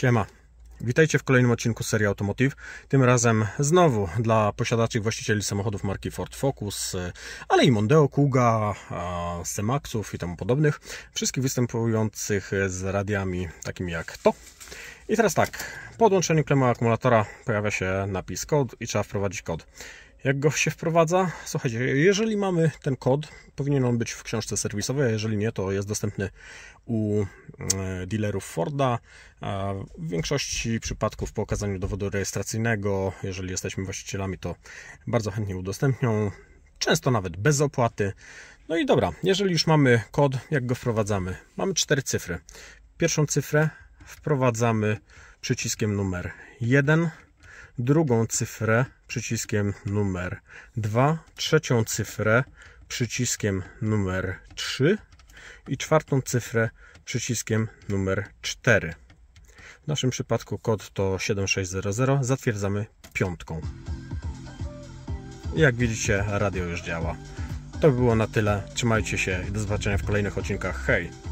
Siema. Witajcie w kolejnym odcinku serii Automotive. Tym razem znowu dla posiadaczy i właścicieli samochodów marki Ford Focus, y, ale i Mondeo, Kuga, Semaxów i temu podobnych. Wszystkich występujących z radiami takimi jak to. I teraz tak, podłączeniu klemy akumulatora pojawia się napis kod i trzeba wprowadzić kod. Jak go się wprowadza? Słuchajcie, jeżeli mamy ten kod, powinien on być w książce serwisowej, a jeżeli nie, to jest dostępny u e, dealerów Forda. W większości przypadków po okazaniu dowodu rejestracyjnego, jeżeli jesteśmy właścicielami, to bardzo chętnie udostępnią, często nawet bez opłaty. No i dobra, jeżeli już mamy kod, jak go wprowadzamy? Mamy cztery cyfry. Pierwszą cyfrę wprowadzamy przyciskiem numer 1, drugą cyfrę przyciskiem numer 2, trzecią cyfrę przyciskiem numer 3 i czwartą cyfrę przyciskiem numer 4. W naszym przypadku kod to 7600, zatwierdzamy piątką. Jak widzicie, radio już działa. To by było na tyle. Trzymajcie się i do zobaczenia w kolejnych odcinkach. Hej!